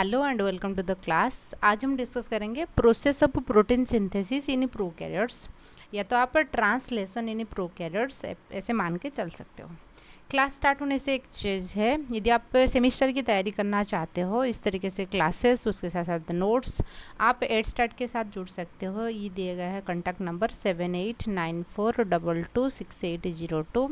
hello and welcome to the class आज हम discuss करेंगे process of protein synthesis in prokaryotes या तो आप ट्रांसलेशन इन प्रोकैरियोट्स ऐसे मान के चल सकते हो क्लास स्टार्ट होने से एक चीज़ है यदि आप सेमेस्टर की तैयारी करना चाहते हो इस तरीके से क्लासेस उसके साथ साथ नोट्स आप एड स्टार्ट के साथ जुड़ सकते हो ये दिया गया है contact number seven eight nine four double two six eight zero two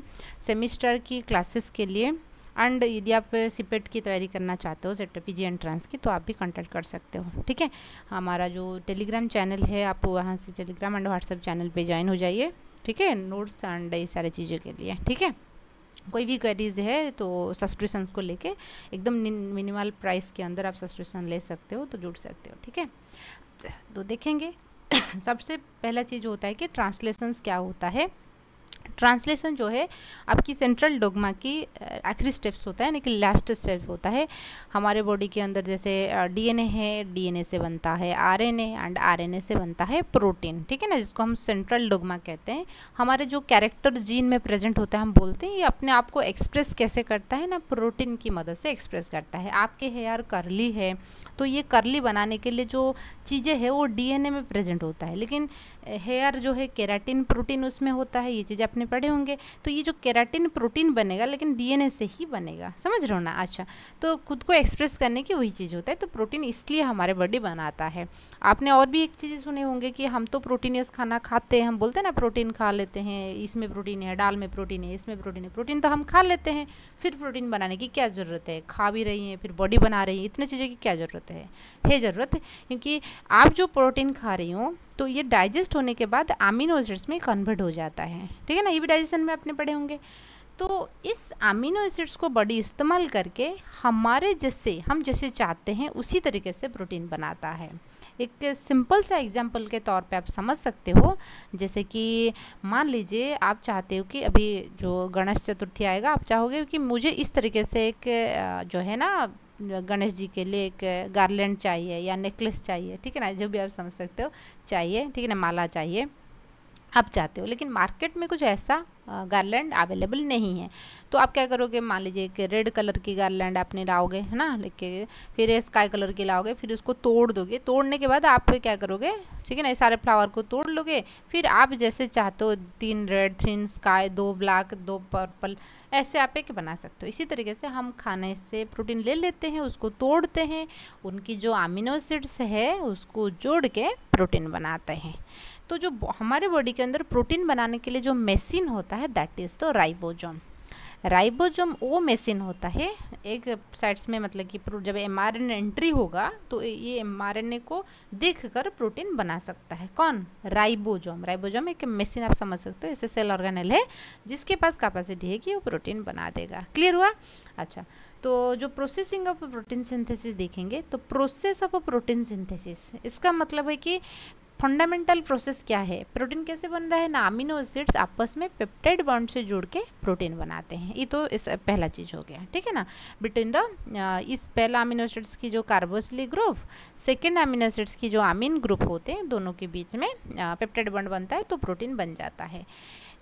semester की क्लासेस के लिए एंड यदि आप सीपेट e की तैयारी करना चाहते हो सेट पी जी एंट्रेंस की तो आप भी कॉन्टैक्ट कर सकते हो ठीक है हमारा जो टेलीग्राम चैनल है आप वहाँ से टेलीग्राम एंड व्हाट्सएप चैनल पर ज्वाइन हो जाइए ठीक है नोट्स एंड ये सारी चीज़ों के लिए ठीक है कोई भी क्वेरीज है तो सब्सक्रिप्शन को लेके एकदम मिनिमल प्राइस के अंदर आप सब्सक्रिप्शन ले सकते हो तो जुड़ सकते हो ठीक है तो देखेंगे सबसे पहला चीज़ होता है कि ट्रांसलेशंस क्या होता है ट्रांसलेशन जो है आपकी सेंट्रल डोगमा की आखिरी स्टेप्स होता है यानी कि लास्ट स्टेप होता है हमारे बॉडी के अंदर जैसे डीएनए है डीएनए से बनता है आरएनए एंड आरएनए से बनता है प्रोटीन ठीक है ना जिसको हम सेंट्रल डोगमा कहते हैं हमारे जो कैरेक्टर जीन में प्रेजेंट होता है हम बोलते हैं ये अपने आप को एक्सप्रेस कैसे करता है ना प्रोटीन की मदद से एक्सप्रेस करता है आपके हेयर करली है तो ये करली बनाने के लिए जो चीज़ें है वो डी में प्रेजेंट होता है लेकिन हेयर जो है केराटिन प्रोटीन उसमें होता है ये चीज़ आपने पढ़े होंगे तो ये जो केराटिन प्रोटीन बनेगा लेकिन डीएनए से ही बनेगा समझ रहे हो ना अच्छा तो खुद को एक्सप्रेस करने की वही चीज़ होता है तो प्रोटीन इसलिए हमारे बॉडी बनाता है आपने और भी एक चीज़ सुने होंगे कि हम तो प्रोटीनियस खाना खाते हैं हम बोलते हैं ना प्रोटीन खा लेते हैं इसमें प्रोटीन है डाल में प्रोटीन है इसमें प्रोटीन है प्रोटीन तो हम खा लेते हैं फिर प्रोटीन बनाने की क्या ज़रूरत है खा भी रही हैं फिर बॉडी बना रही हैं इतनी चीज़ों की क्या ज़रूरत है है ज़रूरत क्योंकि आप जो प्रोटीन खा रही हो तो ये डाइजेस्ट होने के बाद अमीनो एसिड्स में कन्वर्ट हो जाता है ठीक है ना ये भी डाइजेशन में आपने पढ़े होंगे तो इस अमीनो एसिड्स को बॉडी इस्तेमाल करके हमारे जैसे हम जैसे चाहते हैं उसी तरीके से प्रोटीन बनाता है एक सिंपल सा एग्जाम्पल के तौर पे आप समझ सकते हो जैसे कि मान लीजिए आप चाहते हो कि अभी जो गणेश चतुर्थी आएगा आप चाहोगे कि मुझे इस तरीके से एक जो है ना गणेश जी के लिए एक गार्लैंड चाहिए या नेकलेस चाहिए ठीक है ना जो भी आप समझ सकते हो चाहिए ठीक है ना माला चाहिए आप चाहते हो लेकिन मार्केट में कुछ ऐसा गार्लैंड अवेलेबल नहीं है तो आप क्या करोगे मान लीजिए कि रेड कलर की गार्लैंड आपने लाओगे है ना लेके फिर स्काई कलर की लाओगे फिर उसको तोड़ दोगे तोड़ने के बाद आप क्या करोगे ठीक है ना सारे फ्लावर को तोड़ लोगे फिर आप जैसे चाहते हो तीन रेड तीन स्काई दो ब्लैक दो पर्पल ऐसे आप एक बना सकते हो इसी तरीके से हम खाने से प्रोटीन ले लेते हैं उसको तोड़ते हैं उनकी जो अमीनो एसिड्स है उसको जोड़ के प्रोटीन बनाते हैं तो जो हमारे बॉडी के अंदर प्रोटीन बनाने के लिए जो मशीन होता है that is the ribosome ribosome ओ मेसिन होता है एक साइड्स में मतलब कि जब एम एंट्री होगा तो ये एम को देख कर प्रोटीन बना सकता है कौन राइबोजोम राइबोजोम एक मेसिन आप समझ सकते हो ऐसे सेल ऑर्गेनल है जिसके पास कैपेसिटी है कि वो प्रोटीन बना देगा क्लियर हुआ अच्छा तो जो प्रोसेसिंग ऑफ प्रोटीन सिंथेसिस देखेंगे तो प्रोसेस ऑफ प्रोटीन सिंथेसिस इसका मतलब है कि फंडामेंटल प्रोसेस क्या है प्रोटीन कैसे बन रहा है ना अमीनो एसिड्स आपस में पेप्टाइड बॉन्ड से जुड़ के प्रोटीन बनाते हैं ये तो इस पहला चीज़ हो गया ठीक है ना बिटवीन द इस पहला अमीनो एसिड्स की जो carboxyl group second amino acids की जो अमीन ग्रुप होते हैं दोनों के बीच में पेप्टाइड बॉन्ड बनता है तो प्रोटीन बन जाता है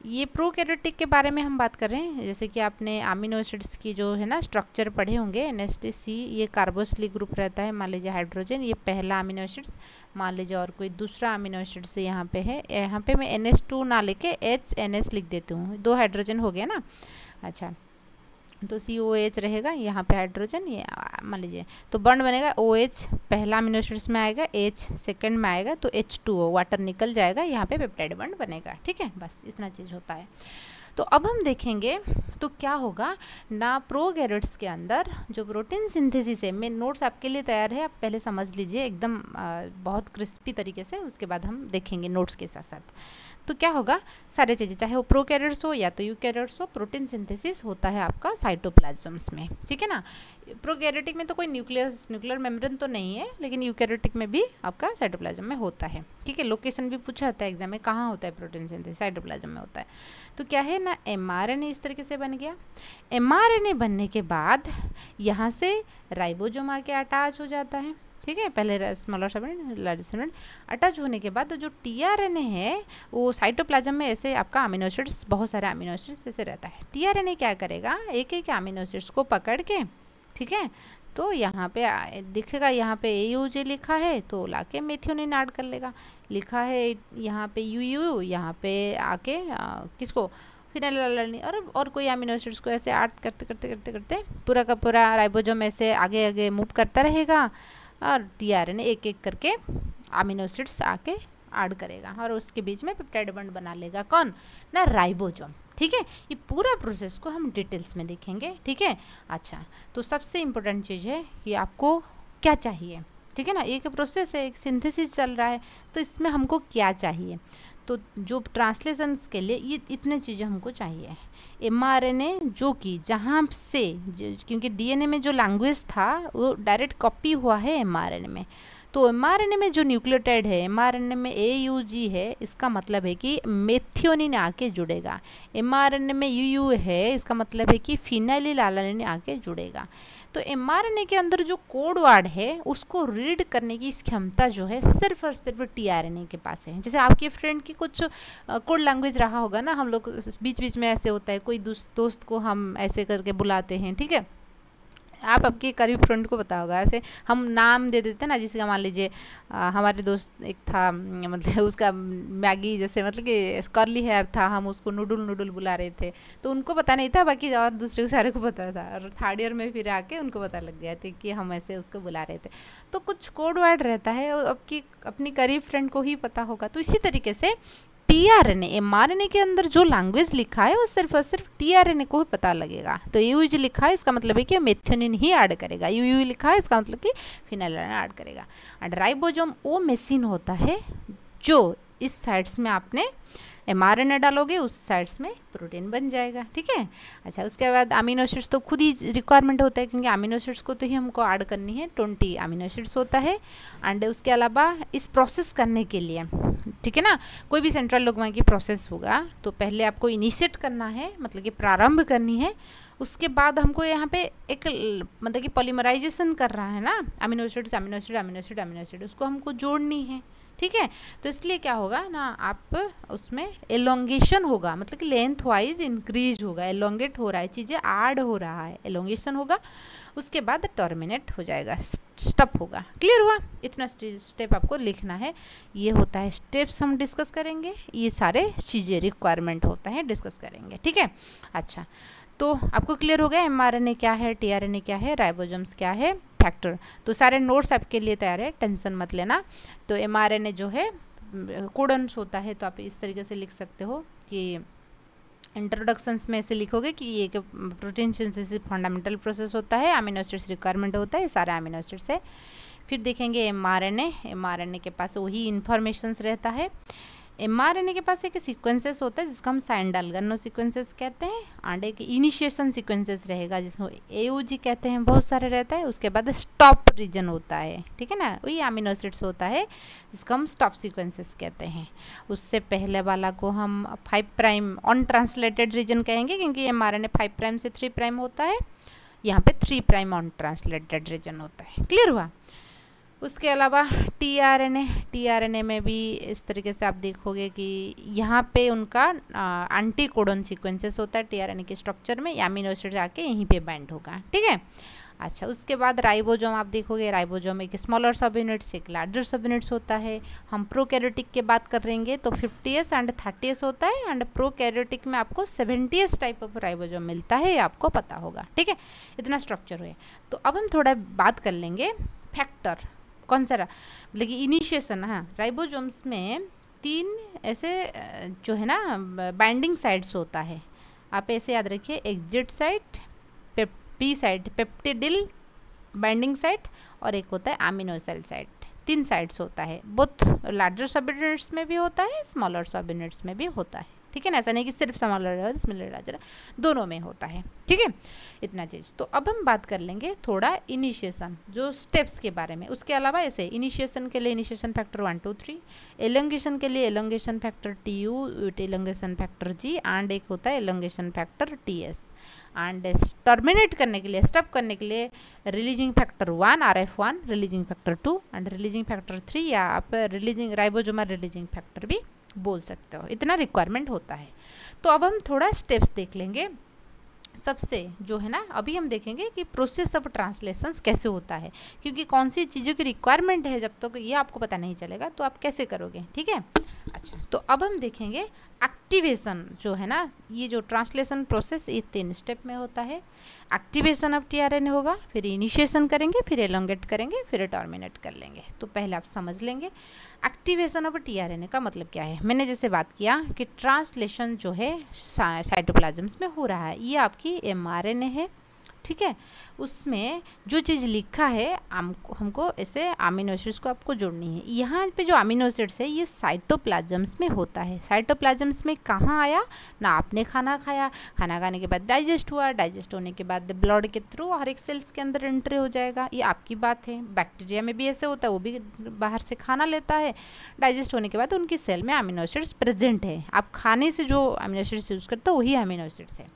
ये प्रोकैरियोटिक के बारे में हम बात कर रहे हैं जैसे कि आपने अमीनो एसिड्स की जो है ना स्ट्रक्चर पढ़े होंगे एन सी ये कार्बोसली ग्रुप रहता है मान लीजिए हाइड्रोजन ये पहला अमीनो एसिड्स मान लीजिए और कोई दूसरा अमीनो एसिड्स यहाँ पे है यहाँ पे मैं एन ना लेके एच एन एस लिख देती हूँ दो हाइड्रोजन हो गया ना अच्छा तो सी ओ एच रहेगा यहाँ पे हाइड्रोजन ये मान लीजिए तो बर्न बनेगा ओ एच पहला मिनोस्ट्रेट्स में आएगा एच सेकेंड में आएगा तो एच टू ओ वाटर निकल जाएगा यहाँ पे पेप्टाइड बर्न बनेगा ठीक है बस इतना चीज़ होता है तो अब हम देखेंगे तो क्या होगा ना प्रोगेरेट्स के अंदर जो प्रोटीन सिंथेसिस है मैं नोट्स आपके लिए तैयार है आप पहले समझ लीजिए एकदम बहुत क्रिस्पी तरीके से उसके बाद हम देखेंगे नोट्स के साथ साथ तो क्या होगा सारे चीज़ें चाहे वो प्रो हो या तो यू हो प्रोटीन सिंथेसिस होता है आपका साइटोप्लाजम्स में ठीक है ना प्रो में तो कोई न्यूक्लियस न्यूक्लियर मेम्ब्रेन तो नहीं है लेकिन यू में भी आपका साइटोप्लाजम में होता है ठीक है लोकेशन भी पूछा जाता है एग्जाम में कहाँ होता है प्रोटीन सिंथेसिस साइटोप्लाजम में होता है तो क्या है ना एम इस तरीके से बन गया एम बनने के बाद यहाँ से राइबोजोम आके अटैच हो जाता है ठीक है पहले smaller segment large segment attach होने के बाद जो टी आर एन ए है वो साइटोप्लाज्म में ऐसे आपका अमिनोसिड्स बहुत सारे अमिनोसिड्स ऐसे रहता है टी आर एन ए क्या करेगा एक एक अमिनोसिड्स को पकड़ के ठीक है तो यहाँ पे दिखेगा यहाँ पे ए यू जे लिखा है तो लाके मेथियोन ऐड कर लेगा लिखा है यहाँ पे यू यू यहाँ पे आके आ, किसको फिनाइलानी और और कोई अमीनो एसिड्स को ऐसे ऐड करते करते करते करते पूरा का पूरा राइबोजोम ऐसे आगे आगे मूव करता रहेगा और डीआरएनए एक एक करके अमीनोसिड्स आके ऐड करेगा और उसके बीच में पेप्टाइड बंड बना लेगा कौन ना राइबोजोम ठीक है ये पूरा प्रोसेस को हम डिटेल्स में देखेंगे ठीक है अच्छा तो सबसे इम्पोर्टेंट चीज़ है कि आपको क्या चाहिए ठीक है ना एक प्रोसेस है एक सिंथेसिस चल रहा है तो इसमें हमको क्या चाहिए तो जो ट्रांसलेशंस के लिए ये इतने चीज़ें हमको चाहिए एम आर एन ए जो कि जहाँ से क्योंकि डी एन ए में जो लैंग्वेज था वो डायरेक्ट कॉपी हुआ है एम आर एन ए में तो एम में जो न्यूक्लियोटाइड है एम में ए यू जी है इसका मतलब है कि मेथियोनिन आके जुड़ेगा एम में यू यू है इसका मतलब है कि फिनाइली लालानिन आके जुड़ेगा तो एम के अंदर जो कोड वार्ड है उसको रीड करने की क्षमता जो है सिर्फ और सिर्फ टी के पास है जैसे आपके फ्रेंड की कुछ कोड लैंग्वेज रहा होगा ना हम लोग बीच बीच में ऐसे होता है कोई दोस्त को हम ऐसे करके बुलाते हैं ठीक है आप आपके करीब फ्रेंड को पता होगा ऐसे हम नाम दे देते हैं ना जिसका मान लीजिए हमारे दोस्त एक था मतलब उसका मैगी जैसे मतलब कि कर्ली हेयर था हम उसको नूडल नूडल बुला रहे थे तो उनको पता नहीं था बाकी और दूसरे को सारे को पता था और थर्ड ईयर में फिर आके उनको पता लग गया था कि हम ऐसे उसको बुला रहे थे तो कुछ कोड वर्ड रहता है और आपकी अपनी करीब फ्रेंड को ही पता होगा तो इसी तरीके से टीआरएनए एमआरएनए के अंदर जो लैंग्वेज लिखा है वो सिर्फ और सिर्फ टीआरएनए को ही पता लगेगा तो यू यू लिखा है इसका मतलब है कि मेथियोनिन ही ऐड करेगा यू यू लिखा है इसका मतलब कि फिनाइलाइन ऐड करेगा एंड राइबोजोम वो मेसिन होता है जो इस साइड्स में आपने एम डालोगे उस साइड्स में प्रोटीन बन जाएगा ठीक है अच्छा उसके बाद अमीनो एसिड्स तो खुद ही रिक्वायरमेंट होता है क्योंकि अमीनो एसिड्स को तो ही हमको ऐड करनी है ट्वेंटी अमीनो एसिड्स होता है एंड उसके अलावा इस प्रोसेस करने के लिए ठीक है ना कोई भी सेंट्रल लोकमा की प्रोसेस होगा तो पहले आपको इनिशिएट करना है मतलब कि प्रारंभ करनी है उसके बाद हमको यहाँ पे एक मतलब कि पॉलीमराइजेशन कर रहा है ना amino acids amino acid amino acid amino acid उसको हमको जोड़नी है ठीक है तो इसलिए क्या होगा ना आप उसमें एलोंगेशन होगा मतलब कि लेंथ वाइज इंक्रीज होगा एलोंगेट हो रहा है चीज़ें आड हो रहा है एलोंगेशन होगा उसके बाद टर्मिनेट हो जाएगा स्टप होगा क्लियर हुआ इतना स्टेप आपको लिखना है ये होता है स्टेप्स हम डिस्कस करेंगे ये सारे चीज़ें रिक्वायरमेंट होता है डिस्कस करेंगे ठीक है अच्छा तो आपको क्लियर हो गया एम क्या है टी क्या है राइबोजम्स क्या है फैक्टर तो सारे नोट्स आपके लिए तैयार है टेंशन मत लेना तो एम जो है कोडन्स होता है तो आप इस तरीके से लिख सकते हो कि इंट्रोडक्शंस में ऐसे लिखोगे कि ये एक प्रोटीन सिंथेसिस फंडामेंटल प्रोसेस होता है अमीनो एसिड्स रिक्वायरमेंट होता है सारे अमीनो एसिड्स है फिर देखेंगे M R N M R N A के पास वही इन्फॉर्मेशंस रहता है एम आर के पास एक सीक्वेंसेस होता है जिसको हम सैंडल सीक्वेंसेस कहते हैं आंडे के इनिशिएशन सीक्वेंसेस रहेगा जिसमें ए कहते हैं बहुत सारे रहता है उसके बाद स्टॉप रीजन होता है ठीक है ना वही अमीनो होता है जिसको हम स्टॉप सीक्वेंसेस कहते हैं उससे पहले वाला को हम five prime untranslated region कहेंगे क्योंकि एम आर फाइव प्राइम से थ्री प्राइम होता है यहाँ पर three prime untranslated region होता है क्लियर हुआ उसके अलावा T R N A T R N A में भी इस तरीके से आप देखोगे कि यहाँ पे उनका एंटी कोडन सीक्वेंसेस होता है टी आर एन ए के स्ट्रक्चर में यामिनो एसिड जाके यहीं पे बैंड होगा ठीक है अच्छा उसके बाद राइबोजोम आप देखोगे राइबोजोम एक स्मॉलर सब यूनिट्स एक लार्जर सब यूनिट्स होता है हम प्रोकैरियोटिक की बात कर रहेंगे तो एस एंड एस होता है एंड प्रोकैरियोटिक में आपको एस टाइप ऑफ राइबोजोम मिलता है आपको पता होगा ठीक है इतना स्ट्रक्चर है तो अब हम थोड़ा बात कर लेंगे फैक्टर कौन सा मतलब कि इनिशिएशन हाँ राइबोजोम्स में तीन ऐसे जो है ना बाइंडिंग साइड्स होता है आप ऐसे याद रखिए exit site P site peptidyl binding site और एक होता है आमिनोसेल साइट तीन साइड्स होता है बहुत लार्जर सब यूनिट्स में भी होता है स्मॉलर सब यूनिट्स में भी होता है ठीक है ना ऐसा नहीं कि सिर्फ समालर स्मिलराजरा दोनों में होता है ठीक है इतना चीज़ तो अब हम बात कर लेंगे थोड़ा इनिशिएशन जो स्टेप्स के बारे में उसके अलावा ऐसे इनिशिएशन के लिए initiation factor one two three elongation के लिए elongation factor T U elongation factor G and एक होता है elongation factor T S and terminate करने के लिए स्टॉप करने के लिए releasing factor one R F one releasing factor two and releasing factor three या आप रिलीजिंग राइबोजोमा रिलीजिंग फैक्टर भी बोल सकते हो इतना रिक्वायरमेंट होता है तो अब हम थोड़ा स्टेप्स देख लेंगे सबसे जो है ना अभी हम देखेंगे कि प्रोसेस ऑफ ट्रांसलेशन कैसे होता है क्योंकि कौन सी चीज़ों की रिक्वायरमेंट है जब तक तो ये आपको पता नहीं चलेगा तो आप कैसे करोगे ठीक है अच्छा तो अब हम देखेंगे एक्टिवेशन जो है ना ये जो ट्रांसलेशन प्रोसेस ये तीन स्टेप में होता है एक्टिवेशन ऑफ टीआरएनए होगा फिर इनिशिएशन करेंगे फिर एलोंगेट करेंगे फिर टर्मिनेट कर लेंगे तो पहले आप समझ लेंगे एक्टिवेशन ऑफ टीआरएनए का मतलब क्या है मैंने जैसे बात किया कि ट्रांसलेशन जो है साइटोप्लाजम्स में हो रहा है ये आपकी एमआरएनए है ठीक है उसमें जो चीज़ लिखा है हमको हमको ऐसे अमीनो एसिड्स को आपको जोड़नी है यहाँ पे जो अमीनो एसिड्स है ये साइटोप्लाजम्स में होता है साइटोप्लाजम्स में कहाँ आया ना आपने खाना खाया खाना खाने के बाद डाइजेस्ट हुआ डाइजेस्ट होने के बाद ब्लड के थ्रू हर एक सेल्स के अंदर एंट्री हो जाएगा ये आपकी बात है बैक्टीरिया में भी ऐसे होता है वो भी बाहर से खाना लेता है डाइजेस्ट होने के बाद उनकी सेल में अमीनो एसिड्स प्रेजेंट है आप खाने से जो अमीनो एसिड्स यूज़ करते हो वही अमीनो एसिड्स है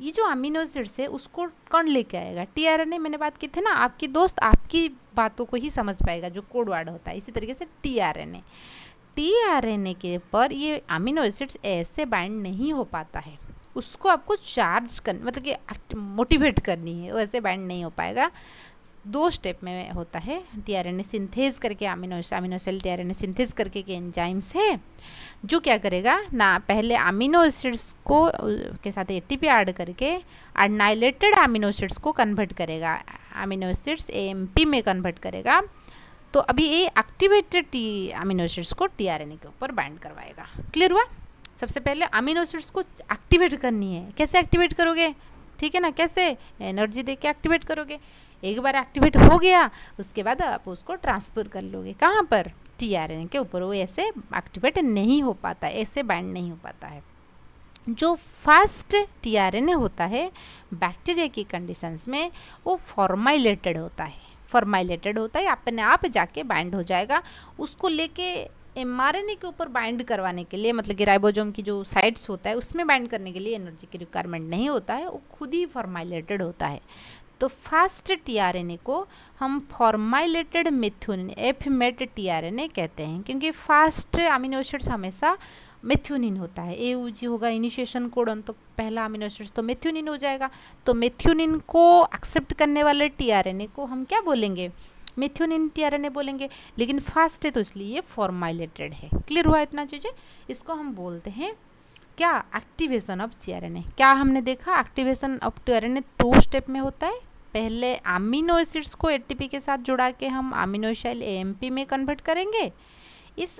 ये जो अमीनो एसिड्स है उसको कौन लेके आएगा टीआरएनए मैंने बात की थी ना आपकी दोस्त आपकी बातों को ही समझ पाएगा जो कोड वर्ड होता है इसी तरीके से टीआरएनए टीआरएनए के पर ये अमीनो एसिड्स ऐसे बाइंड नहीं हो पाता है उसको आपको चार्ज कर मतलब कि मोटिवेट करनी है वैसे बाइंड नहीं हो पाएगा दो स्टेप में होता है टीआरएनए सिंथेस करके amino aminoacyl tRNA synthase करके के एंजाइम्स है जो क्या करेगा ना पहले अमीनो एसिड्स को के साथ एटीपी ऐड करके अनाइलेटेड अमीनो एसिड्स को कन्वर्ट करेगा अमीनो एसिड्स एएमपी में कन्वर्ट करेगा तो अभी ये एक्टिवेटेड टी अमीनो एसिड्स को टीआरएनए के ऊपर बाइंड करवाएगा क्लियर हुआ सबसे पहले अमीनो एसिड्स को एक्टिवेट करनी है कैसे एक्टिवेट करोगे ठीक है ना कैसे एनर्जी दे के एक्टिवेट करोगे एक बार एक्टिवेट हो गया उसके बाद आप उसको ट्रांसफ़र कर लोगे कहाँ पर टी आर एन के ऊपर वो ऐसे एक्टिवेट नहीं हो पाता ऐसे बैंड नहीं हो पाता है जो फास्ट टी आर एन होता है बैक्टीरिया की कंडीशंस में वो फॉर्माइलेटेड होता है फॉर्माइलेटेड होता है अपने आप जाके बैंड हो जाएगा उसको लेके एमआरएनए के ऊपर बाइंड करवाने के लिए मतलब कि राइबोजोम की जो साइट्स होता है उसमें बाइंड करने के लिए एनर्जी की रिक्वायरमेंट नहीं होता है वो खुद ही फॉर्माइलेटेड होता है तो फास्ट टीआरएनए को हम formylated methionine F Met tRNA कहते हैं क्योंकि फास्ट अमीनो हमेशा मेथ्यूनिन होता है ए जी होगा इनिशिएशन कोडन तो पहला अमीनो तो मेथ्यूनिन हो जाएगा तो मेथ्यूनिन को एक्सेप्ट करने वाले टीआरएनए को हम क्या बोलेंगे इन टी आर बोलेंगे लेकिन फास्ट है तो इसलिए ये फॉर्माइलेटेड है क्लियर हुआ इतना चीज़ें इसको हम बोलते हैं क्या एक्टिवेशन ऑफ टी क्या हमने देखा activation of T R two step में होता है पहले अमीनो एसिड्स को एटीपी के साथ जुड़ा के हम अमीनोशाइल एएमपी में कन्वर्ट करेंगे इस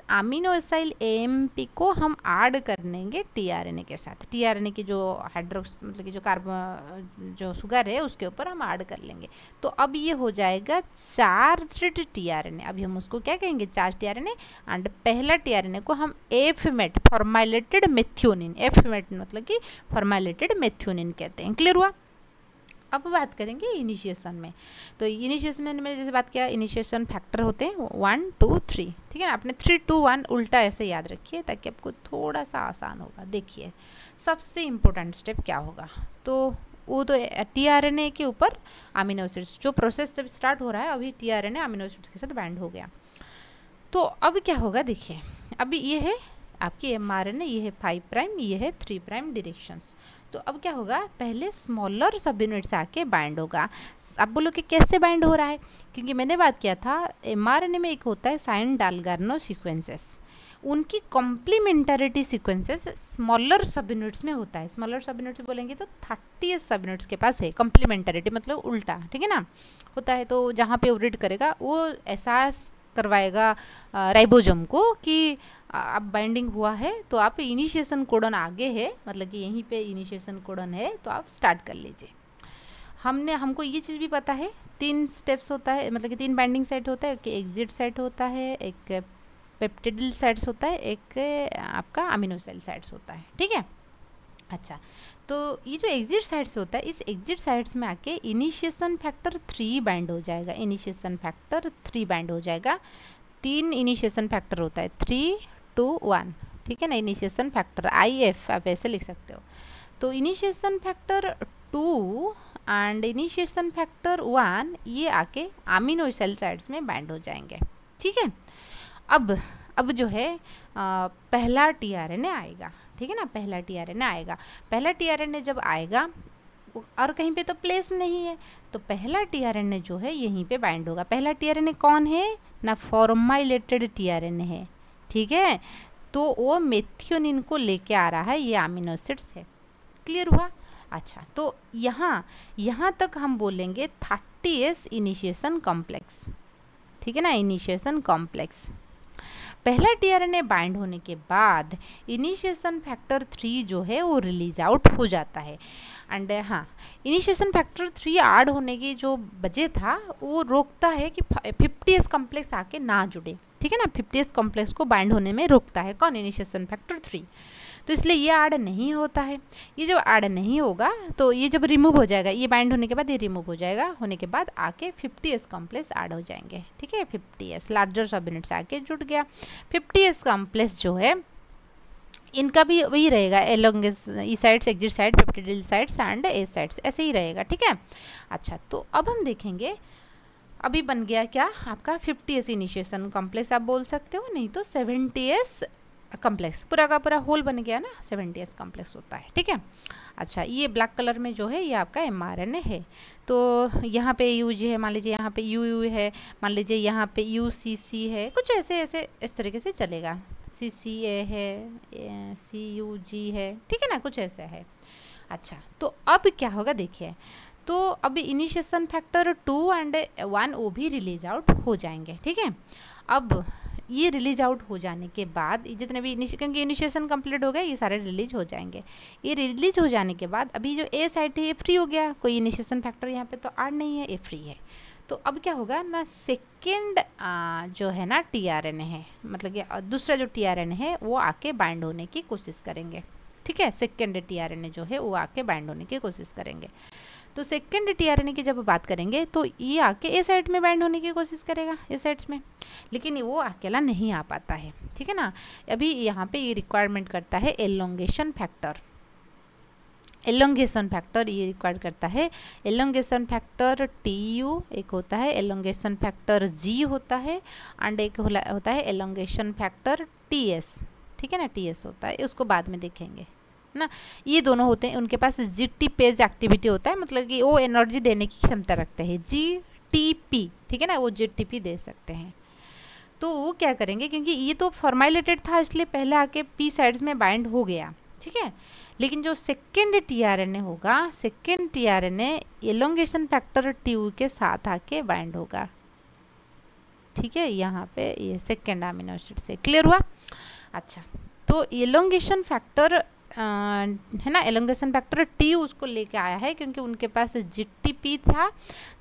एसाइल ए को हम ऐड कर लेंगे ए के साथ ए की जो हाइड्रोक्स मतलब की जो कार्बन जो शुगर है उसके ऊपर हम ऐड कर लेंगे तो अब ये हो जाएगा चार्ज्ड ए अभी हम उसको क्या कहेंगे चार्ज टी ए एंड पहला ए को हम एफमेट फॉर्माइलेटेड मेथ्योनिन एफमेट मतलब कि फॉर्माइलेटेड मेथ्योनिन कहते हैं क्लियर हुआ अब बात करेंगे इनिशिएशन में तो इनिशिएशन में मैंने जैसे बात किया इनिशिएशन फैक्टर होते हैं वन टू थ्री ठीक है ना आपने थ्री टू वन उल्टा ऐसे याद रखिए ताकि आपको थोड़ा सा आसान होगा देखिए सबसे इम्पोर्टेंट स्टेप क्या होगा तो वो तो टी आर एन ए के ऊपर अमीनो एसिड्स जो प्रोसेस जब स्टार्ट हो रहा है अभी T R N A amino acids के साथ बैंड हो गया तो अब क्या होगा देखिए अभी ये है आपकी एम आर एन ए ये है फाइव प्राइम ये है थ्री प्राइम डिरेक्शंस तो अब क्या होगा पहले स्मॉलर सब यूनिट्स आके बाइंड होगा आप बोलो कि कैसे बाइंड हो रहा है क्योंकि मैंने बात किया था एम में एक होता है साइन डालगार्नो सिक्वेंसेस उनकी complementarity sequences smaller sub units में होता है स्मॉलर सब यूनिट्स बोलेंगे तो थर्टी सब यूनिट्स के पास है कॉम्प्लीमेंटरिटी मतलब उल्टा ठीक है ना होता है तो जहाँ पे ओरिड करेगा वो एहसास करवाएगा राइबोजम को कि आप बाइंडिंग हुआ है तो आप इनिशिएशन कोडन आगे है मतलब कि यहीं पे इनिशिएशन कोडन है तो आप स्टार्ट कर लीजिए हमने हमको ये चीज़ भी पता है तीन स्टेप्स होता है मतलब कि तीन बाइंडिंग साइट होता है एक एग्जिट साइट होता है एक पेप्टिडिल साइट्स होता है एक आपका अमीनो साइट्स होता है ठीक है अच्छा तो ये जो एग्जिट साइड्स होता है इस एग्जिट साइड्स में आके इनिशिएशन फैक्टर थ्री बैंड हो जाएगा इनिशिएशन फैक्टर थ्री बैंड हो जाएगा तीन इनिशिएशन फैक्टर होता है थ्री टू वन ठीक है ना इनिशिएशन फैक्टर आई एफ आप ऐसे लिख सकते हो तो initiation factor two and initiation factor one ये आके आमिनो सेल साइड्स में बैंड हो जाएंगे ठीक है अब अब जो है आ, पहला टी आर एन ए आएगा ठीक है ना पहला टी आर एन आएगा पहला टी आर एन जब आएगा और कहीं पे तो प्लेस नहीं है तो पहला टी आर एन जो है यहीं पे बाइंड होगा पहला टी आर एन कौन है ना फॉर्माइलेटेड टी आर एन है ठीक है तो वो मेथियोनिन को लेके आ रहा है ये आमिनोसिड से क्लियर हुआ अच्छा तो यहाँ यहाँ तक हम बोलेंगे थर्टी एस इनिशिएशन कॉम्प्लेक्स ठीक है ना इनिशिएशन कॉम्प्लेक्स पहला टीआरएनए बाइंड होने के बाद इनिशिएशन फैक्टर थ्री जो है वो रिलीज आउट हो जाता है एंड हाँ इनिशिएशन फैक्टर थ्री आड होने की जो वजह था वो रोकता है कि फिफ्टी एस कॉम्प्लेक्स आके ना जुड़े ठीक है ना फिफ्टी एस कॉम्प्लेक्स को बाइंड होने में रोकता है कौन इनिशिएशन फैक्टर थ्री तो इसलिए ये ऐड नहीं होता है ये जब ऐड नहीं होगा तो ये जब रिमूव हो जाएगा ये बाइंड होने के बाद ये रिमूव हो जाएगा होने के बाद आके फिफ्टी एस कॉम्प्लेक्स ऐड हो जाएंगे ठीक है fifty S larger sub units आके जुट गया फिफ्टी एस कॉम्प्लेक्स जो है इनका भी वही रहेगा एलोंगेस E sides exit side peptidyl sides and A sides ऐसे ही रहेगा ठीक है अच्छा तो अब हम देखेंगे अभी बन गया क्या आपका फिफ्टी एस इनिशिएशन कॉम्प्लेक्स आप बोल सकते हो नहीं तो सेवेंटी एस कम्प्लेक्स पूरा का पूरा होल बन गया ना सेवेंटी एस कम्प्लेक्स होता है ठीक है अच्छा ये ब्लैक कलर में जो है ये आपका एम है तो यहाँ पे यू जी है मान लीजिए यहाँ पे यू यू है मान लीजिए यहाँ पे यू सी सी है कुछ ऐसे ऐसे इस तरीके से चलेगा सी सी ए है सी यू जी है ठीक है ना कुछ ऐसा है अच्छा तो अब क्या होगा देखिए तो अब initiation factor two and one वो भी रिलीज आउट हो जाएंगे ठीक है अब ये रिलीज आउट हो जाने के बाद जितने भी क्योंकि इनिशिएशन कंप्लीट हो गए ये सारे रिलीज हो जाएंगे ये रिलीज हो जाने के बाद अभी जो ए आई है ये फ्री हो गया कोई इनिशिएशन फैक्टर यहाँ पे तो आर नहीं है ए फ्री है तो अब क्या होगा ना सेकेंड जो है ना टी आर एन है मतलब कि दूसरा जो टी आर एन है वो आके बाइंड होने की कोशिश करेंगे ठीक है सेकेंड टी आर एन जो है वो आके बाइंड होने की कोशिश करेंगे तो सेकेंड टी की जब बात करेंगे तो ये आके ए साइड में बैंड होने की कोशिश करेगा ए साइड्स में लेकिन वो अकेला नहीं आ पाता है ठीक है ना अभी यहाँ पे ये रिक्वायरमेंट करता है एलोंगेशन फैक्टर एलोंगेशन फैक्टर ये रिक्वायर करता है एलोंगेशन फैक्टर टी यू एक होता है एलोंगेशन फैक्टर जी होता है एंड एक होता है एलोंगेशन फैक्टर टी एस ठीक है ना टी एस होता है उसको बाद में देखेंगे ना ये दोनों होते हैं उनके पास जी टी पेज एक्टिविटी होता है मतलब कि वो एनर्जी देने की क्षमता रखते हैं जी टी पी ठीक है ना वो जी टी पी दे सकते हैं तो वो क्या करेंगे क्योंकि ये तो फॉर्मेलेटेड था इसलिए पहले आके पी साइड्स में बाइंड हो गया ठीक है लेकिन जो second T R N A होगा second T R N elongation factor T U के साथ आके बाइंड होगा ठीक है यहाँ पे ये सेकेंड अमीनो एसिड से क्लियर हुआ अच्छा तो एलोंगेशन फैक्टर है ना एलोंगेशन फैक्टर टी उसको लेके आया है क्योंकि उनके पास जी था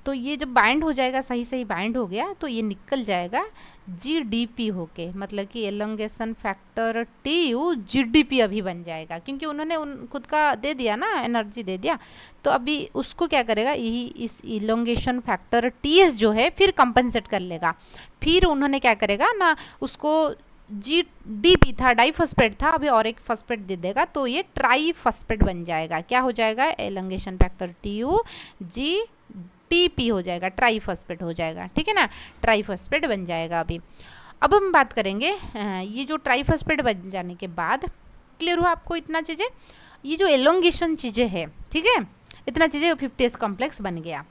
तो ये जब बाइंड हो जाएगा सही सही बाइंड हो गया तो ये निकल जाएगा जी डी पी होके मतलब कि elongation factor T U G D P अभी बन जाएगा क्योंकि उन्होंने उन खुद का दे दिया ना एनर्जी दे दिया तो अभी उसको क्या करेगा यही इस एलोंगेशन फैक्टर टी एस जो है फिर कंपनसेट कर लेगा फिर उन्होंने क्या करेगा ना उसको जी डी पी था डाई था अभी और एक फॉस्पेट दे देगा तो ये ट्राई फर्स्पेट बन जाएगा क्या हो जाएगा elongation factor T U G T P हो जाएगा ट्राई फॉस्पेट हो जाएगा ठीक है ना ट्राई फॉस्पेट बन जाएगा अभी अब हम बात करेंगे ये जो ट्राई फर्स्पेट बन जाने के बाद क्लियर हुआ आपको इतना चीज़ें ये जो एलोंगेशन चीज़ें है ठीक है इतना चीज़ें फिफ्टी एस कॉम्प्लेक्स बन गया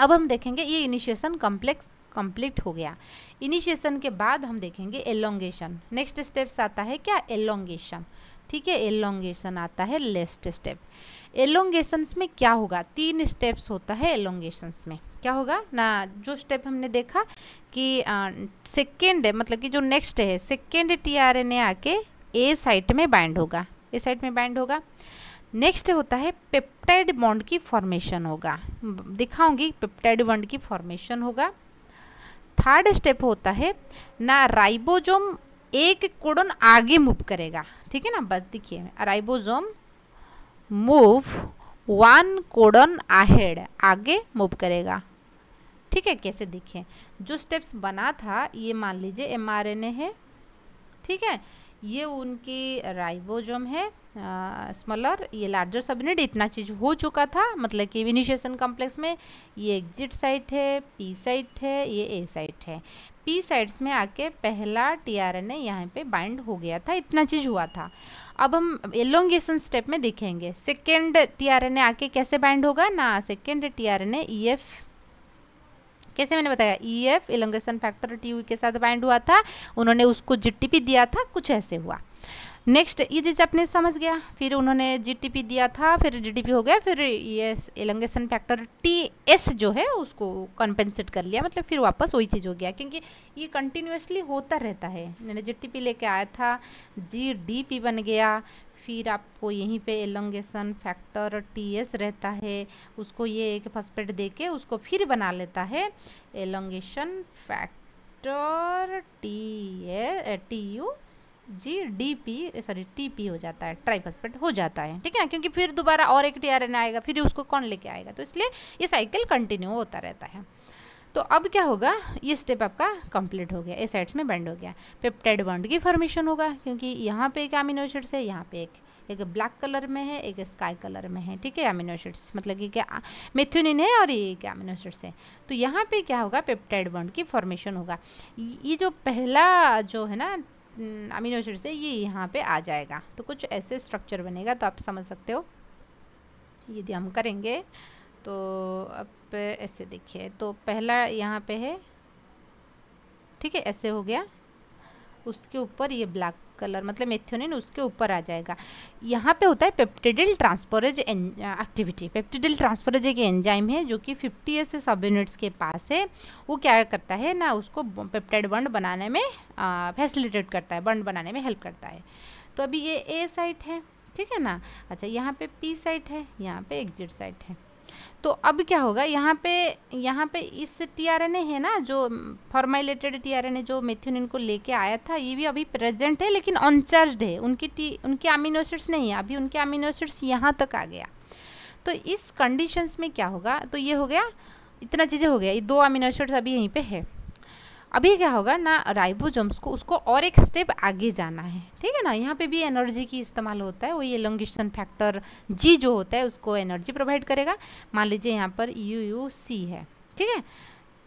अब हम देखेंगे ये इनिशिएशन कॉम्प्लेक्स कंप्लीट हो गया इनिशिएशन के बाद हम देखेंगे एलोंगेशन नेक्स्ट स्टेप्स आता है क्या एलोंगेशन ठीक है एलोंगेशन आता है लेस्ट स्टेप एलोंगेशंस में क्या होगा तीन स्टेप्स होता है एलोंगेशंस में क्या होगा ना जो स्टेप हमने देखा कि सेकेंड मतलब कि जो नेक्स्ट है सेकेंड टीआरएनए आके ए साइट में बाइंड होगा ए साइट में बाइंड होगा नेक्स्ट होता है पेप्टाइड बॉन्ड की फॉर्मेशन होगा दिखाऊंगी पेप्टाइड बॉन्ड की फॉर्मेशन होगा थर्ड स्टेप होता है ना राइबोजोम एक कोडन आगे मूव करेगा ठीक है ना बस देखिए ribosome move one codon ahead आगे मूव करेगा ठीक है कैसे देखिए जो स्टेप्स बना था ये मान लीजिए एमआरएनए है ठीक है ये उनकी राइबोजोम है स्मॉलर ये लार्जर सब यूनिट इतना चीज हो चुका था मतलब कि इनिशिएशन कॉम्प्लेक्स में ये एग्जिट साइट है पी साइट है ये ए साइट है पी साइट्स में आके पहला टीआरएनए यहाँ पे बाइंड हो गया था इतना चीज हुआ था अब हम एलोंगेशन स्टेप में देखेंगे सेकेंड टीआरएनए आके कैसे बाइंड होगा ना सेकेंड टीआरएनए ईएफ कैसे मैंने बताया E F elongation factor T के साथ बाइंड हुआ था उन्होंने उसको जीटीपी दिया था कुछ ऐसे हुआ नेक्स्ट ये जैसे आपने समझ गया फिर उन्होंने जीटीपी दिया था फिर जीटीपी हो गया फिर ये एलंगेशन फैक्टर टी एस जो है उसको कंपेंसेट कर लिया मतलब फिर वापस वही चीज़ हो गया क्योंकि ये कंटिन्यूसली होता रहता है मैंने जीटीपी लेके आया था जीडीपी बन गया फिर आपको यहीं पे एलोंगेशन फैक्टर टीएस रहता है उसको ये एक फर्स्ट दे के उसको फिर बना लेता है elongation factor T A T U G D P sorry T P हो जाता है ट्राइफस्पेट हो जाता है ठीक है ना क्योंकि फिर दोबारा और एक टी आर एन आएगा फिर उसको कौन लेके आएगा तो इसलिए ये साइकिल कंटिन्यू होता रहता है तो अब क्या होगा ये स्टेप आपका कंप्लीट हो गया ए साइड्स में बैंड हो गया पेप्टाइड बॉन्ड की फॉर्मेशन होगा क्योंकि यहाँ पे एक अमीनो है यहाँ पे एक एक ब्लैक कलर में है एक स्काई कलर में है ठीक है अमीनो एसिड्स मतलब कि क्या मेथ्योनिन है और ये क्या अमीनो है तो यहाँ पे क्या होगा पेप्टाइड बॉन्ड की फॉर्मेशन होगा ये जो पहला जो है ना अमीनो हम्म, एसिड से ये यहाँ पे आ जाएगा तो कुछ ऐसे स्ट्रक्चर बनेगा तो आप समझ सकते हो यदि हम करेंगे तो अब ऐसे देखिए तो पहला यहाँ पे है ठीक है ऐसे हो गया उसके ऊपर ये ब्लैक कलर मतलब मेथ्योनिन उसके ऊपर आ जाएगा यहाँ पे होता है पेप्टिडिल ट्रांसफोरेज एक्टिविटी पेप्टिडिल ट्रांसफोरेज एक एंजाइम है जो कि 50 एस सब यूनिट्स के पास है वो क्या करता है ना उसको पेप्टाइड बंड बनाने में फैसिलिटेट करता है बंड बनाने में हेल्प करता है तो अभी ये ए साइट है ठीक है ना अच्छा यहाँ पे पी साइट है यहाँ पे एग्जिट साइट है तो अब क्या होगा यहाँ पे यहाँ पे इस टीआरएनए है ना जो फॉर्माइलेटेड टीआरएनए जो मेथ्यूनिन को लेके आया था ये भी अभी प्रेजेंट है लेकिन अनचार्ज है उनकी टी उनके अमिनोसिड्स नहीं है अभी उनके अमिनोसिड्स यहाँ तक आ गया तो इस कंडीशंस में क्या होगा तो ये हो गया इतना चीज़ें हो गया ये दो अमिनोसिड्स अभी यहीं पर है अभी क्या होगा ना राइबोजोम्स को उसको और एक स्टेप आगे जाना है ठीक है ना यहाँ पे भी एनर्जी की इस्तेमाल होता है वो ये फैक्टर जी जो होता है उसको एनर्जी प्रोवाइड करेगा मान लीजिए यहाँ पर यू यू सी है ठीक है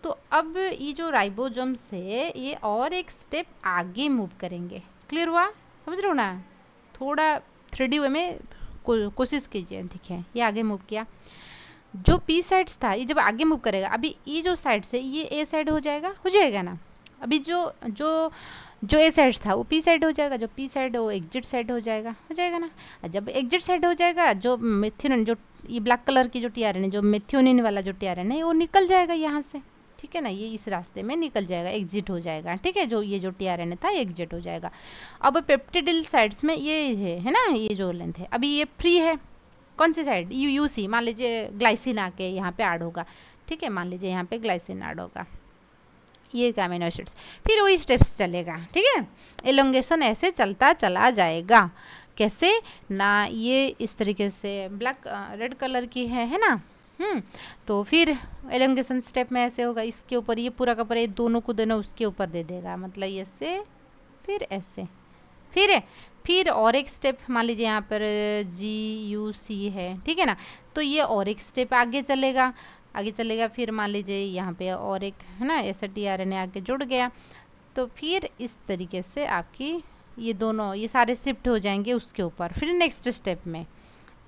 तो अब ये जो राइबोजोम्स है ये और एक स्टेप आगे मूव करेंगे क्लियर हुआ समझ रहे हो ना थोड़ा थ्री डी वे में को, कोशिश कीजिए है ये आगे मूव किया जो पी साइड्स था ये जब आगे मूव करेगा अभी e ये जो साइड से ये ए साइड हो जाएगा हो जाएगा ना अभी जो जो जो ए साइड था वो पी साइड हो जाएगा जो पी साइड है वो एग्जिट साइड हो जाएगा हो जाएगा ना जब एग्जिट साइड हो जाएगा जो मेथ्यून जो ये ब्लैक कलर की जो टी आर एन है जो मेथ्योनिन वाला जो टी आर एन है वो निकल जाएगा यहाँ से ठीक है ना ये इस रास्ते में निकल जाएगा एग्जिट हो जाएगा ठीक है जो ये जो टी आर एन था एग्जिट हो जाएगा अब पेप्टिडिल साइड्स में ये है है ना ये जो लेंथ है अभी ये फ्री है कौन सी साइड यू यू सी मान लीजिए ग्लाइसिन आके यहाँ पे ऐड होगा ठीक है मान लीजिए यहाँ पे ग्लाइसिन ऐड होगा ये अमीनो एसिड्स फिर वही स्टेप्स चलेगा ठीक है एलोंगेशन ऐसे चलता चला जाएगा कैसे ना ये इस तरीके से ब्लैक रेड कलर की है है ना हम्म, तो फिर एलोंगेशन स्टेप में ऐसे होगा इसके ऊपर ये पूरा का पूरा ये दोनों को दोनों उसके ऊपर दे देगा मतलब ऐसे फिर ऐसे फिर फिर और एक स्टेप मान लीजिए यहाँ पर जी यू सी है ठीक है ना तो ये और एक स्टेप आगे चलेगा आगे चलेगा फिर मान लीजिए यहाँ पे और एक है ना एस टी आर एन आगे जुड़ गया तो फिर इस तरीके से आपकी ये दोनों ये सारे शिफ्ट हो जाएंगे उसके ऊपर फिर नेक्स्ट स्टेप में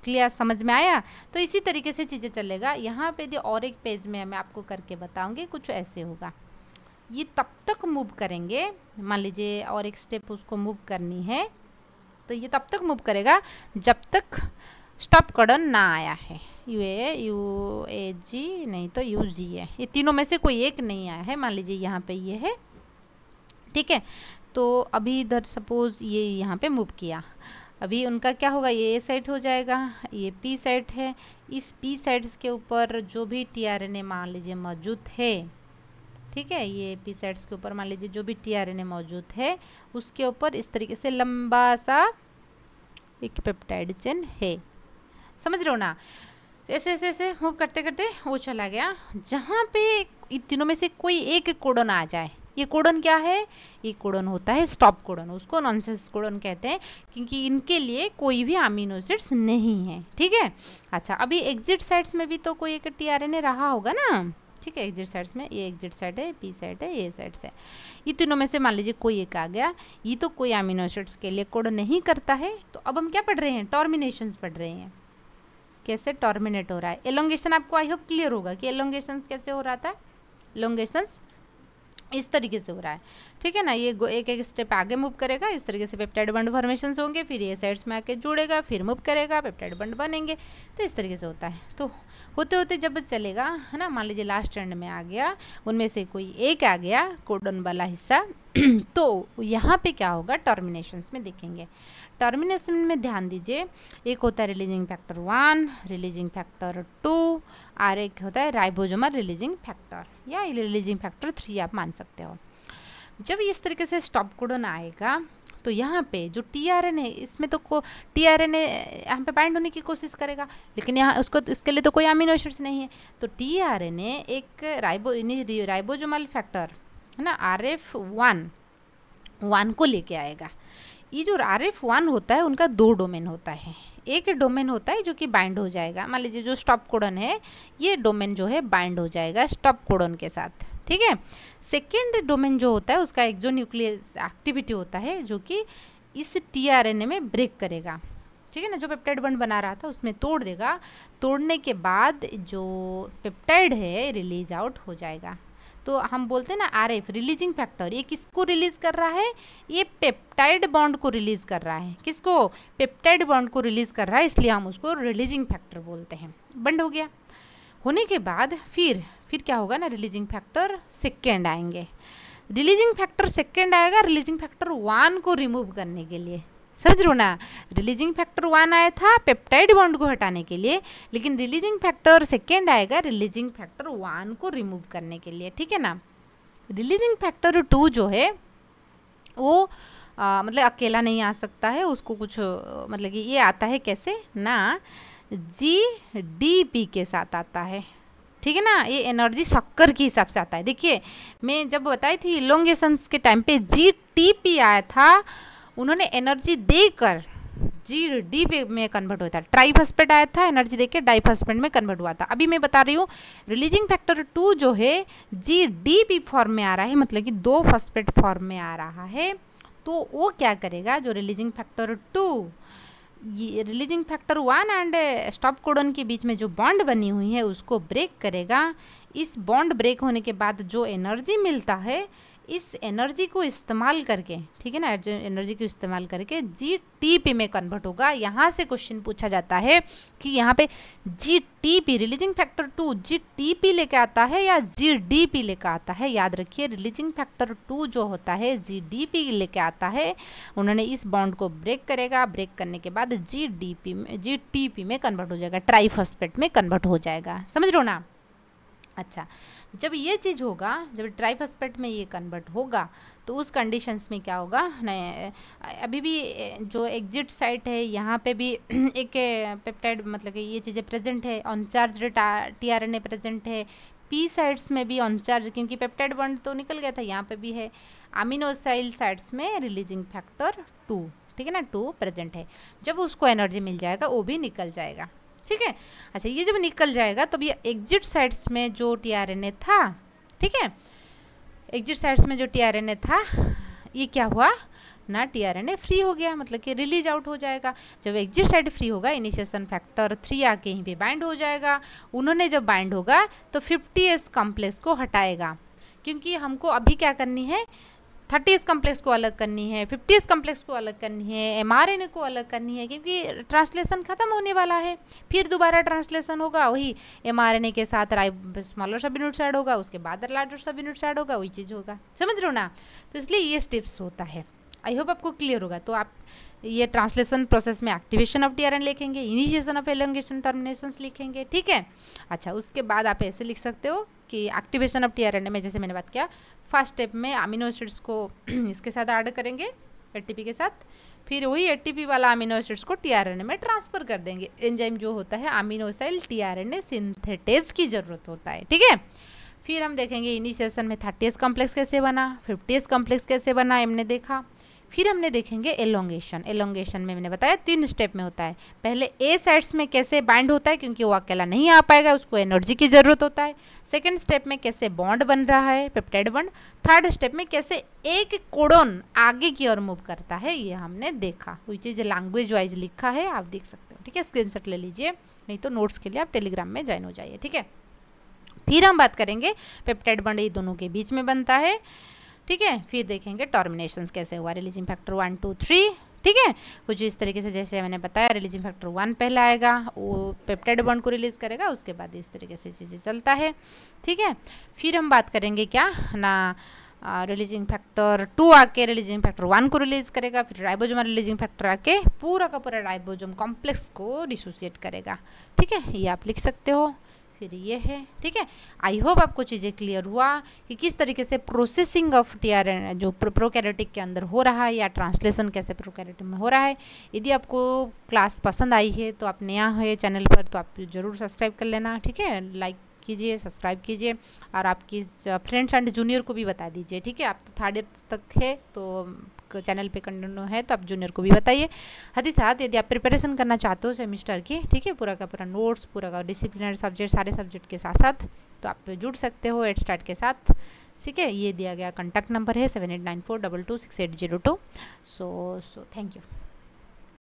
क्लियर समझ में आया तो इसी तरीके से चीज़ें चलेगा यहाँ पे जो और एक पेज में मैं आपको करके बताऊँगी कुछ ऐसे होगा ये तब तक मूव करेंगे मान लीजिए और एक स्टेप उसको मूव करनी है तो ये तब तक मूव करेगा जब तक स्टॉप कर्डन ना आया है यू ए यू ए जी नहीं तो यू जी ए ये तीनों में से कोई एक नहीं आया है मान लीजिए यहाँ पे ये है ठीक है तो अभी इधर सपोज़ ये यहाँ पे मूव किया अभी उनका क्या होगा ये ए सेट हो जाएगा ये पी सेट है इस पी सेट्स के ऊपर जो भी टी आर एन ए मान लीजिए मौजूद है ठीक है ये पी सेट्स के ऊपर मान लीजिए जो भी टीआरएनए मौजूद है उसके ऊपर इस तरीके से लंबा सा एक पेप्टाइड चेन है समझ रहे हो ना तो ऐसे ऐसे ऐसे मूव करते करते वो चला गया जहाँ पे इन तीनों में से कोई एक कोडन आ जाए ये कोडन क्या है ये कोडन होता है स्टॉप कोडन उसको नॉनसेंस कोडन कहते हैं क्योंकि इनके लिए कोई भी अमीनो एसिड्स नहीं है ठीक है अच्छा अभी एग्जिट साइड्स में भी तो कोई एक टीआरएनए रहा होगा ना ठीक है एग्जिट साइड्स में ये एग्जिट साइड है पी साइड है ए साइड्स है ये तीनों में से मान लीजिए कोई एक आ गया ये तो कोई अमीनो के लिए कोड नहीं करता है तो अब हम क्या पढ़ रहे हैं टर्मिनेशंस पढ़ रहे हैं कैसे टर्मिनेट हो रहा है एलोंगेशन आपको आई होप क्लियर होगा कि एलोंगेशंस कैसे हो रहा था एलोंगेशंस इस तरीके से हो रहा है ठीक है ना ये एक एक स्टेप आगे मूव करेगा इस तरीके से पेप्टाइड बंड फॉर्मेशन होंगे फिर ये साइड्स में आके जुड़ेगा फिर मूव करेगा पेप्टाइड बंड बनेंगे तो इस तरीके से होता है तो होते होते जब चलेगा है ना मान लीजिए लास्ट एंड में आ गया उनमें से कोई एक आ गया कोडन वाला हिस्सा तो यहाँ पे क्या होगा टर्मिनेशन में देखेंगे टर्मिनेशन में ध्यान दीजिए एक होता है releasing factor one releasing factor two और एक होता है राइबोजोमल रिलीजिंग फैक्टर या रिलीजिंग फैक्टर थ्री आप मान सकते हो जब इस तरीके से स्टॉप कोडन आएगा तो यहाँ पे जो टी आर एन है इसमें तो को टी आर एन ए यहाँ पे बाइंड होने की कोशिश करेगा लेकिन यहाँ उसको इसके लिए तो कोई अमीनो एसिड्स नहीं है तो टी आर एन ए एक राइबो राइबोजोमल फैक्टर है ना आर एफ वन वन को लेके आएगा ये जो आर एफ वन होता है उनका दो डोमेन होता है एक डोमेन होता है जो कि बाइंड हो जाएगा मान लीजिए जो स्टॉप कोडन है ये डोमेन जो है बाइंड हो जाएगा स्टॉप कोडन के साथ ठीक है सेकेंड डोमेन जो होता है उसका एक्जो न्यूक्लियस एक्टिविटी होता है जो कि इस टीआरएनए में ब्रेक करेगा ठीक है ना जो पेप्टाइड बंड बना रहा था उसमें तोड़ देगा तोड़ने के बाद जो पेप्टाइड है रिलीज आउट हो जाएगा तो हम बोलते हैं ना आर एफ रिलीजिंग फैक्टर ये किसको रिलीज कर रहा है ये पेप्टाइड बॉन्ड को रिलीज कर रहा है किसको पेप्टाइड बॉन्ड को रिलीज कर रहा है इसलिए हम उसको रिलीजिंग फैक्टर बोलते हैं बंड हो गया होने के बाद फिर फिर क्या होगा ना रिलीजिंग फैक्टर सेकेंड आएंगे रिलीजिंग फैक्टर सेकेंड आएगा रिलीजिंग फैक्टर वन को रिमूव करने के लिए समझ लो ना रिलीजिंग फैक्टर वन आया था पेप्टाइड बॉन्ड को हटाने के लिए लेकिन रिलीजिंग फैक्टर सेकेंड आएगा रिलीजिंग फैक्टर वन को रिमूव करने के लिए ठीक है ना रिलीजिंग फैक्टर टू जो है वो आ, मतलब अकेला नहीं आ सकता है उसको कुछ मतलब कि ये आता है कैसे ना जी डी पी के साथ आता है ठीक है ना ये एनर्जी शक्कर के हिसाब से आता है देखिए मैं जब बताई थी इलोंगेशंस के टाइम पे जी टी पी आया था उन्होंने एनर्जी देकर जी डी पे में कन्वर्ट होता है ट्राइफस्पेट आया था एनर्जी डाई डाइफस्पेट में कन्वर्ट हुआ था अभी मैं बता रही हूँ रिलीजिंग फैक्टर टू जो है जी डी पी फॉर्म में आ रहा है मतलब कि दो फस्पेट फॉर्म में आ रहा है तो वो क्या करेगा जो रिलीजिंग फैक्टर टू ये releasing factor one and stop codon के बीच में जो बॉन्ड बनी हुई है उसको ब्रेक करेगा इस बॉन्ड ब्रेक होने के बाद जो एनर्जी मिलता है इस एनर्जी को इस्तेमाल करके ठीक है ना एनर्जी को इस्तेमाल करके जी टी पी में कन्वर्ट होगा यहाँ से क्वेश्चन पूछा जाता है कि यहाँ पे G T P releasing factor two G T P लेके आता है या जी डी पी लेके आता है याद रखिए रिलीजिंग फैक्टर टू जो होता है जी डी पी लेके आता है उन्होंने इस बॉन्ड को ब्रेक करेगा ब्रेक करने के बाद जी डी पी में जी टी पी में कन्वर्ट हो जाएगा ट्राईफॉस्पेट में कन्वर्ट हो जाएगा समझ लो ना अच्छा जब ये चीज़ होगा जब ट्राइफस्पेट में ये कन्वर्ट होगा तो उस कंडीशंस में क्या होगा अभी भी जो एग्जिट साइट है यहाँ पे भी एक पेप्टाइड मतलब कि ये चीज़ें प्रेजेंट है uncharged T R N A present है पी साइड्स में भी ऑनचार्ज क्योंकि पेप्टाइड बॉन्ड तो निकल गया था यहाँ पे भी है अमीनोसाइल साइड्स में रिलीजिंग फैक्टर टू ठीक है ना टू प्रेजेंट है जब उसको एनर्जी मिल जाएगा वो भी निकल जाएगा ठीक है अच्छा ये जब निकल जाएगा तब ये एग्जिट साइड्स में जो टीआरएनए था ठीक है एग्जिट साइड्स में जो टीआरएनए था ये क्या हुआ ना टीआरएनए फ्री हो गया मतलब कि रिलीज आउट हो जाएगा जब एग्जिट साइड फ्री होगा इनिशिएशन फैक्टर थ्री आके यहीं पे बाइंड हो जाएगा उन्होंने जब बाइंड होगा तो फिफ्टी एस कॉम्प्लेक्स को हटाएगा क्योंकि हमको अभी क्या करनी है थर्टीज कम्प्लेक्स को अलग करनी है फिफ्टीज कम्प्लेक्स को अलग करनी है एम को अलग करनी है क्योंकि ट्रांसलेशन ख़त्म होने वाला है फिर दोबारा ट्रांसलेशन होगा वही एम के साथ स्मॉलर सब यूनिट ऐड होगा उसके बाद लार्जर सब यूनिट ऐड होगा वही चीज़ होगा समझ रहे हो ना तो इसलिए ये स्टेप्स होता है आई होप आपको क्लियर होगा तो आप ये ट्रांसलेशन प्रोसेस में एक्टिवेशन ऑफ डी लिखेंगे इनिशिएशन ऑफ एलोंगेशन टर्मिनेशन लिखेंगे ठीक है अच्छा उसके बाद आप ऐसे लिख सकते हो कि एक्टिवेशन ऑफ टी में जैसे मैंने बात किया फर्स्ट स्टेप में अमीनो एसिड्स को इसके साथ ऐड करेंगे एटीपी के साथ फिर वही एटीपी वाला अमीनो एसिड्स को टीआरएनए में ट्रांसफर कर देंगे एंजाइम जो होता है अमीनोसाइल टीआरएनए सिंथेटेज की ज़रूरत होता है ठीक है फिर हम देखेंगे इनिशिएशन में थर्टी एस कॉम्प्लेक्स कैसे बना फिफ्टी एस कॉम्प्लेक्स कैसे बना हमने देखा फिर हमने देखेंगे एलोंगेशन एलोंगेशन में मैंने बताया तीन स्टेप में होता है पहले ए साइड्स में कैसे बाइंड होता है क्योंकि वो अकेला नहीं आ पाएगा उसको एनर्जी की ज़रूरत होता है सेकेंड स्टेप में कैसे बॉन्ड बन रहा है पेप्टाइड बॉन्ड थर्ड स्टेप में कैसे एक कोडोन आगे की ओर मूव करता है ये हमने देखा कोई चीज़ लैंग्वेज वाइज लिखा है आप देख सकते हो ठीक है स्क्रीन ले लीजिए नहीं तो नोट्स के लिए आप टेलीग्राम में ज्वाइन हो जाइए ठीक है फिर हम बात करेंगे पेप्टाइड बॉन्ड ये दोनों के बीच में बनता है ठीक है फिर देखेंगे टर्मिनेशन कैसे हुआ releasing factor one two three ठीक है कुछ इस तरीके से जैसे मैंने बताया रिलीजिंग फैक्टर वन पहला आएगा वो पेप्टाइड बॉन्ड को रिलीज करेगा उसके बाद इस तरीके से चीज़ें चलता है ठीक है फिर हम बात करेंगे क्या ना रिलीजिंग फैक्टर टू आके रिलीजिंग फैक्टर वन को रिलीज करेगा फिर राइबोजोम रिलीजिंग फैक्टर आके पूरा का पूरा राइबोजोम कॉम्प्लेक्स को डिसोसिएट करेगा ठीक है ये आप लिख सकते हो फिर ये है ठीक है आई होप आपको चीज़ें क्लियर हुआ कि किस तरीके से प्रोसेसिंग ऑफ टी आर जो प्रोकैरेटिक के अंदर हो रहा है या ट्रांसलेशन कैसे प्रोकैरेटिक में हो रहा है यदि आपको क्लास पसंद आई है तो आप नया है चैनल पर तो आप ज़रूर सब्सक्राइब कर लेना ठीक है लाइक कीजिए सब्सक्राइब कीजिए और आपकी फ्रेंड्स एंड जूनियर को भी बता दीजिए ठीक है आप तो थर्ड ईयर तक है तो चैनल पे कंटिन्यू है तो आप जूनियर को भी बताइए हदी साथ यदि आप प्रिपरेशन करना चाहते हो सेमिस्टर की ठीक है पूरा का पूरा नोट्स पूरा का डिसिप्लिनरी सब्जेक्ट सारे सब्जेक्ट के साथ साथ तो आप जुड़ सकते हो एड स्टार्ट के साथ ठीक है ये दिया गया कंटैक्ट नंबर है seven eight nine four double two six eight zero two so so thank you